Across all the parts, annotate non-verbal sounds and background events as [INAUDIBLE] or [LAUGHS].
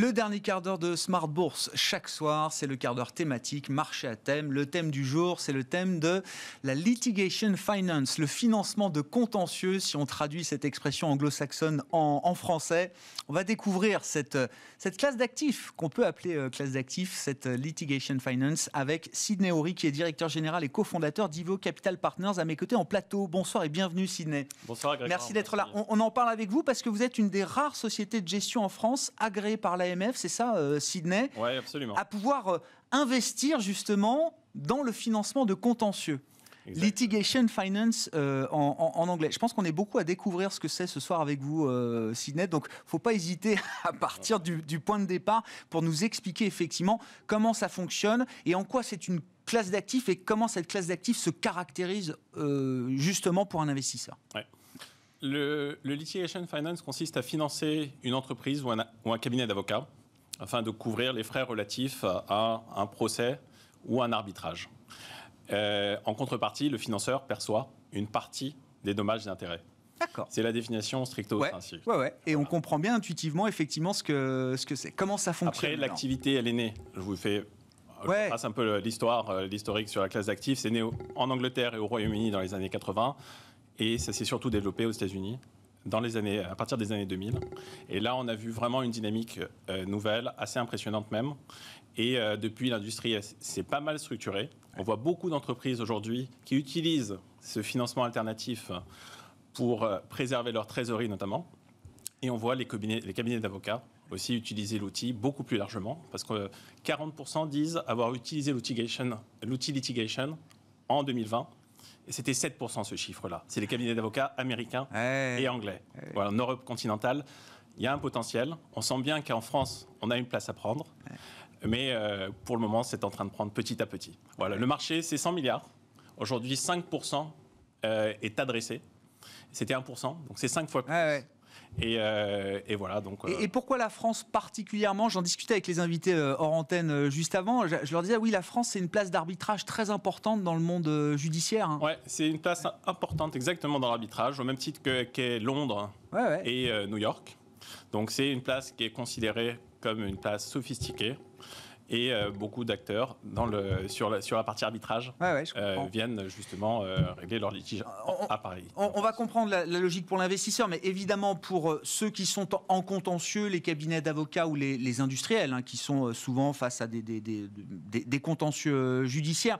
Le dernier quart d'heure de Smart Bourse, chaque soir, c'est le quart d'heure thématique, marché à thème. Le thème du jour, c'est le thème de la litigation finance, le financement de contentieux. Si on traduit cette expression anglo-saxonne en, français, on va découvrir cette, cette classe d'actifs qu'on peut appeler euh, classe d'actifs, cette litigation finance, avec Sidney Horry, qui est directeur général et cofondateur d'Ivo Capital Partners, à mes côtés en plateau. Bonsoir et bienvenue, Sidney. Bonsoir, Merci d'être là. On, on en parle avec vous parce que vous êtes une des rares sociétés de gestion en France agréées par la c'est ça, euh, Sydney Oui, absolument. À pouvoir euh, investir justement dans le financement de contentieux. Litigation Finance euh, en, anglais. Je pense qu'on est beaucoup à découvrir ce que c'est ce soir avec vous, euh, Sidney. Donc, faut pas hésiter [LAUGHS] à partir du, point de départ pour nous expliquer effectivement comment ça fonctionne et en quoi c'est une classe d'actifs et comment cette classe d'actifs se caractérise justement pour un investisseur. Ouais le, litigation finance consiste à financer une entreprise ou un, cabinet d'avocats afin de couvrir les frais relatifs à un procès ou un arbitrage. Euh, en contrepartie, le financeur perçoit une partie des dommages d'intérêt. C'est la définition stricto sensu. Et on comprend bien intuitivement, effectivement, ce que Ce que Comment ça fonctionne Après, l'activité, elle est née. Je vous fais passe un peu l'histoire, euh, l'historique sur la classe d'actifs. C'est né en Angleterre et au Royaume-Uni dans les années 80. Et ça s'est surtout développé aux États-Unis dans les années, à partir des années 2000. Et là, on a vu vraiment une dynamique euh, nouvelle, assez impressionnante même. Et euh, depuis, l'industrie s'est pas mal structurée. On voit beaucoup d'entreprises aujourd'hui qui utilisent ce financement alternatif pour euh, préserver leur trésorerie notamment. Et on voit les cabinets, les cabinets d'avocats aussi utiliser l'outil beaucoup plus largement, parce que 40% disent avoir utilisé l'outil litigation en 2020 c'était 7% ce chiffre-là. C'est les cabinets d'avocats américains et anglais. Voilà, en Europe continentale, il y a un potentiel. On sent bien qu'en France, on a une place à prendre. Mais euh, pour le moment, c'est en train de prendre petit à petit. Voilà, le marché, c'est 100 milliards. Aujourd'hui, 5% euh, est adressé. C'était 1%, donc c'est 5 fois plus. Euh, et, voilà. Donc, euh. et, pourquoi la France particulièrement J'en discutais avec les invités euh, hors antenne juste avant. Je, leur disais, oui, la France, c'est une place d'arbitrage très importante dans le monde judiciaire. Hein. c'est une place importante, exactement, dans l'arbitrage, au même titre qu'est Londres et New York. Donc, c'est une place qui est considérée comme une place sophistiquée et euh, beaucoup d'acteurs dans le, sur, la, sur la partie arbitrage euh, viennent justement euh, régler leur litige à Paris. On, va comprendre la, logique pour l'investisseur, mais évidemment pour ceux qui sont en contentieux, les cabinets d'avocats ou les, industriels, hein, qui sont souvent face à des, des, des contentieux judiciaires,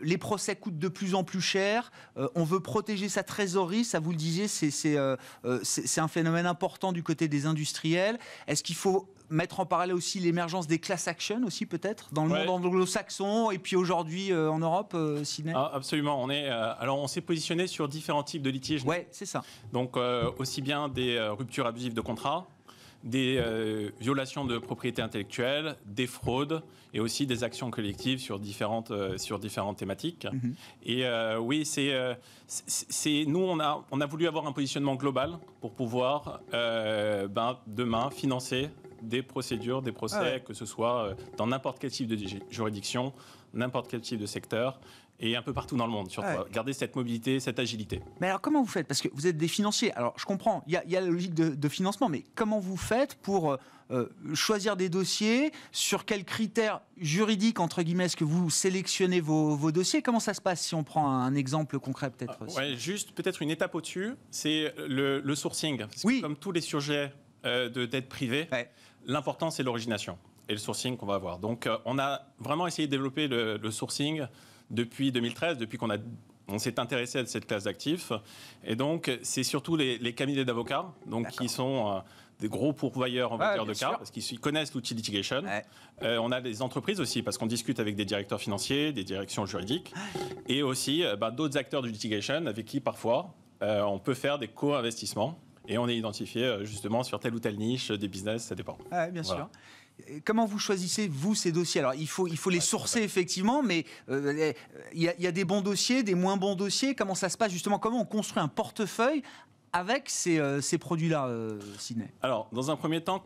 les procès coûtent de plus en plus cher, on veut protéger sa trésorerie, ça vous le disiez, c'est un phénomène important du côté des industriels. Est-ce qu'il faut mettre en parallèle aussi l'émergence des class actions aussi peut-être dans le monde anglo-saxon et puis aujourd'hui euh, en Europe, euh, ah, Absolument. On est, euh, alors on s'est positionné sur différents types de litiges. Ouais, c'est ça. Donc euh, aussi bien des ruptures abusives de contrats, des violations de propriété intellectuelle, des fraudes et aussi des actions collectives sur différentes, sur différentes thématiques. Mm-hmm. Et oui, c'est, c'est, nous, on a, on a voulu avoir un positionnement global pour pouvoir ben, demain financer des procédures, des procès, ah que ce soit euh, dans n'importe quel type de juridiction, n'importe quel type de secteur et un peu partout dans le monde, surtout. Gardez ah euh, Garder cette mobilité, cette agilité. Mais alors, comment vous faites Parce que vous êtes des financiers. Alors, je comprends, il y, a la logique de, financement, mais comment vous faites pour euh, choisir des dossiers Sur quels critères juridiques, entre guillemets, est-ce que vous sélectionnez vos, dossiers Comment ça se passe si on prend un, exemple concret, peut-être ah, Juste, peut-être une étape au-dessus, c'est le, sourcing. oui. comme tous les sujets euh, de dette privée, l'important, c'est l'origination et le sourcing qu'on va avoir. Donc, euh, on a vraiment essayé de développer le, sourcing depuis 2013, depuis qu'on on s'est intéressé à cette classe d'actifs. Et donc, c'est surtout les, cabinets d'avocats, donc qui sont euh, des gros pourvoyeurs en matière de cas, parce qu'ils connaissent l'outil litigation. on a des entreprises aussi, parce qu'on discute avec des directeurs financiers, des directions juridiques, et aussi bah, d'autres acteurs du litigation avec qui parfois on peut faire des co-investissements et on est identifié euh, justement sur telle ou telle niche des business, ça dépend. Oui, bien sûr. Comment vous choisissez, vous, ces dossiers Alors, il faut, il faut les sourcer, effectivement, mais euh, il y, a des bons dossiers, des moins bons dossiers. Comment ça se passe, justement Comment on construit un portefeuille avec ces, euh, produits-là, euh, Alors, dans un premier temps,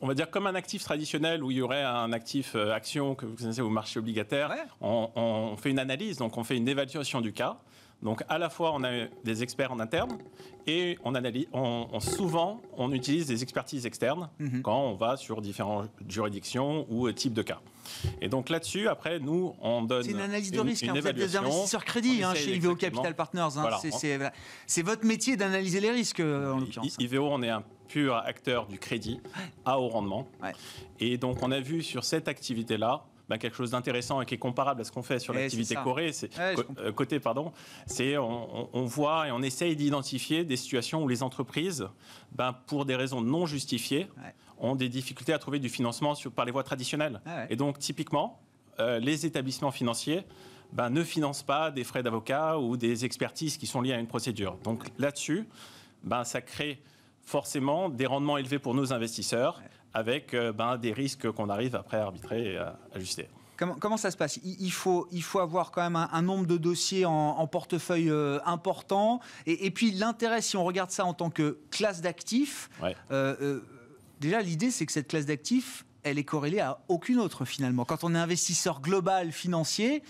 on va dire comme un actif traditionnel où il y aurait un actif action que vous connaissez au marché obligataire, on, fait une analyse, donc on fait une évaluation du cas. Donc à la fois on a des experts en interne et on analyse, on, souvent on utilise des expertises externes mhm. quand on va sur différentes juridictions ou types de cas. Et donc là-dessus, après, nous, on donne. C'est une analyse de risque, hein. vous êtes des investisseurs crédits hein, chez IVO Capital Partners. Hein. c'est votre métier d'analyser les risques, euh, en l'occurrence. IVO, on est un pur acteur du crédit à haut rendement. Et donc, on a vu sur cette activité-là ben, quelque chose d'intéressant et qui est comparable à ce qu'on fait sur eh, l'activité corée, c'est euh, côté pardon, c'est on, voit et on essaye d'identifier des situations où les entreprises, ben, pour des raisons non justifiées, ont des difficultés à trouver du financement par les voies traditionnelles. Ah et donc typiquement, euh, les établissements financiers ben, ne financent pas des frais d'avocat ou des expertises qui sont liées à une procédure. Donc là-dessus, ben, ça crée forcément des rendements élevés pour nos investisseurs, avec euh, ben, des risques qu'on arrive après à arbitrer et à ajuster. Comment, ça se passe il, faut, il faut avoir quand même un, nombre de dossiers en, portefeuille euh, important. Et, puis l'intérêt, si on regarde ça en tant que classe d'actifs, euh, déjà l'idée c'est que cette classe d'actifs, elle est corrélée à aucune autre finalement. Quand on est investisseur global financier,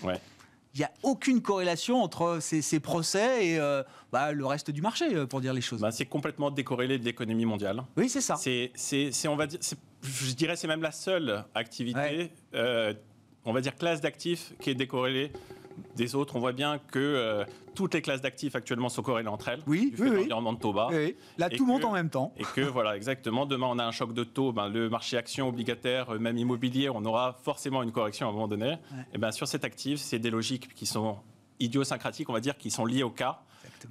il n'y a aucune corrélation entre ces, procès et euh, bah, le reste du marché, euh, pour dire les choses. Bah, c'est complètement décorrélé de l'économie mondiale. Oui, c'est ça. C'est, on va dire, je dirais, c'est même la seule activité, euh, on va dire, classe d'actifs qui est décorrélée des autres, on voit bien que euh, toutes les classes d'actifs actuellement sont corrélées entre elles. Oui, de l'environnement de taux bas. Là, tout monte en même temps. Et que, voilà, exactement, demain, on a un choc de taux. Ben, le marché action, obligataire, euh, même immobilier, on aura forcément une correction à un moment donné. Et eh ben, sur cet actif, c'est des logiques qui sont idiosyncratiques, on va dire, qui sont liées au cas.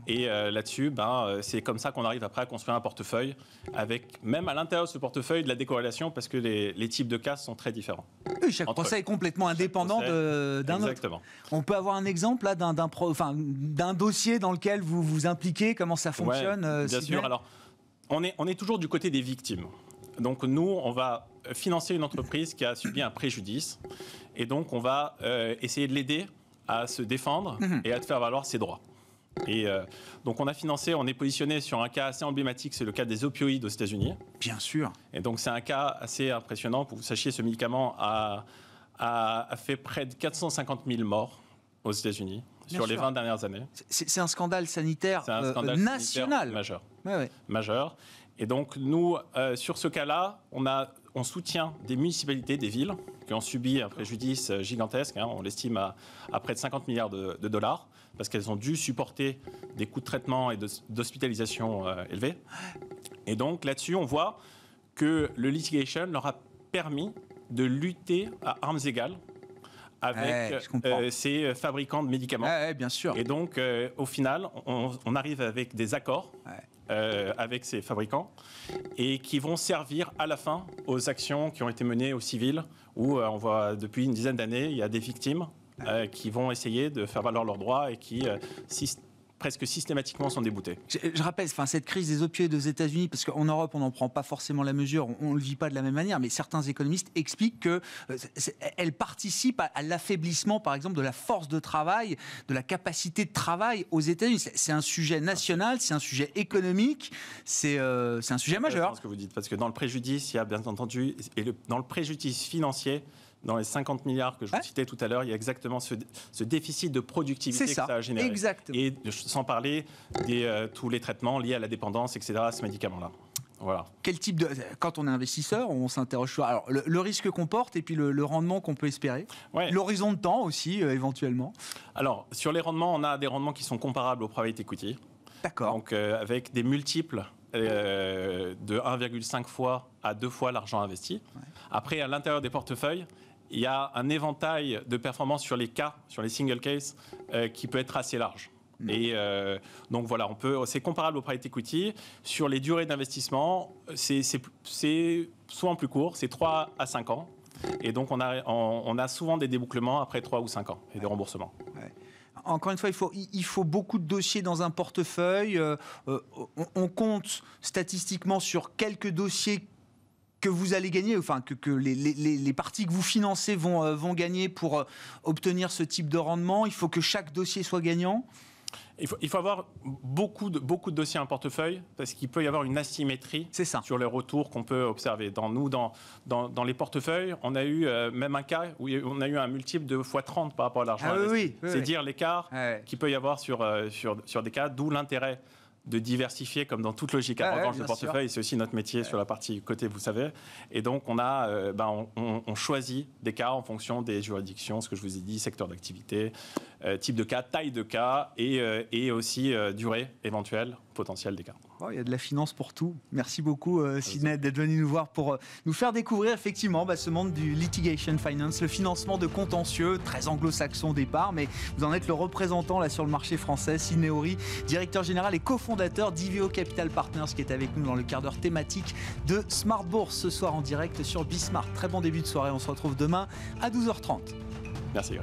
Et euh, là-dessus, ben, euh, c'est comme ça qu'on arrive après à construire un portefeuille, avec même à l'intérieur de ce portefeuille de la décorrélation, parce que les, types de cas sont très différents. Oui, chaque est complètement indépendant d'un autre. Exactement. On peut avoir un exemple là d'un dossier dans lequel vous vous impliquez, comment ça fonctionne euh, Bien sûr. Alors, on est, on est toujours du côté des victimes. Donc nous, on va financer une entreprise qui a subi un préjudice. Et donc, on va essayer de l'aider à se défendre mhm. et à faire valoir ses droits. Et euh, donc on a financé, on est positionné sur un cas assez emblématique, c'est le cas des opioïdes aux États-Unis. Bien sûr. Et donc c'est un cas assez impressionnant. Pour vous sachiez, ce médicament a, fait près de 450 000 morts aux États-Unis sur les 20 dernières années. C'est un scandale sanitaire un euh, scandale national majeur. Majeur. Et donc nous, euh, sur ce cas-là, on, soutient des municipalités, des villes qui ont subi un préjudice gigantesque. Hein, on l'estime à, près de 50 milliards de dollars parce qu'elles ont dû supporter des coûts de traitement et d'hospitalisation euh, élevés. Et donc là-dessus, on voit que le litigation leur a permis de lutter à armes égales avec euh, ces fabricants de médicaments. bien sûr. Et donc, euh, au final, on, arrive avec des accords avec ces fabricants et qui vont servir à la fin aux actions qui ont été menées au civil, où on voit depuis une dizaine d'années, il y a des victimes euh, qui vont essayer de faire valoir leurs droits et qui euh, presque systématiquement sont déboutés. Je, rappelle, enfin, cette crise des opioïdes aux États-Unis, parce qu'en Europe, on n'en prend pas forcément la mesure, on ne le vit pas de la même manière, mais certains économistes expliquent qu'elle euh, participe à, l'affaiblissement, par exemple, de la force de travail, de la capacité de travail aux États-Unis. C'est un sujet national, c'est un sujet économique, c'est un sujet majeur. ce que vous dites, parce que dans le préjudice, il y a bien entendu, et dans le préjudice financier, dans les 50 milliards que je vous citais tout à l'heure, il y a exactement ce, déficit de productivité que ça, ça a généré. Et sans parler de euh, tous les traitements liés à la dépendance, etc., à ce médicament-là. Voilà. Quel type de quand on est investisseur, on s'interroge sur alors le, risque qu'on porte et puis le, rendement qu'on peut espérer, l'horizon de temps aussi euh, éventuellement. Alors sur les rendements, on a des rendements qui sont comparables au private equity. D'accord. Donc euh, avec des multiples de 1,5 fois à 2 fois l'argent investi. Après à l'intérieur des portefeuilles, il y a un éventail de performances sur les cas, sur les single case, euh, qui peut être assez large. Mm. Et euh, donc voilà, on peut, c'est comparable au private equity. Sur les durées d'investissement, c'est souvent plus court, c'est 3 à 5 ans. Et donc on a, on, a souvent des débouclements après 3 ou 5 ans et des remboursements. encore une fois, il faut, il faut, beaucoup de dossiers dans un portefeuille. Euh, on, on, compte statistiquement sur quelques dossiers que vous allez gagner, enfin que, que les, parties que vous financez vont, euh, vont gagner pour euh, obtenir ce type de rendement Il faut que chaque dossier soit gagnant il faut, il faut, avoir beaucoup de, beaucoup de dossiers en portefeuille parce qu'il peut y avoir une asymétrie ça. sur les retours qu'on peut observer. Dans nous, dans, dans, dans, les portefeuilles, on a eu euh, même un cas où on a eu un multiple de x 30 par rapport à l'argent. Ah, oui, C'est dire l'écart qu'il peut y avoir sur, sur, sur des cas, d'où l'intérêt de diversifier comme dans toute logique à revanche de portefeuille. C'est aussi notre métier sur la partie côté, vous savez. Et donc, on, a, euh, ben, on, choisit des cas en fonction des juridictions, ce que je vous ai dit, secteur d'activité, euh, type de cas, taille de cas et, euh, et aussi durée éventuelle, potentielle des cas. Oh, il y a de la finance pour tout. Merci beaucoup, Sidney, d'être venu nous voir pour nous faire découvrir effectivement bah, ce monde du litigation finance, le financement de contentieux, très anglo-saxon au départ, mais vous en êtes le représentant là sur le marché français, Sidney Horry, directeur général et cofondateur fondateur d'Iveo Capital Partners qui est avec nous dans le quart d'heure thématique de Smart Bourse ce soir en direct sur Bismart. Très bon début de soirée, on se retrouve demain à 12h30. Merci.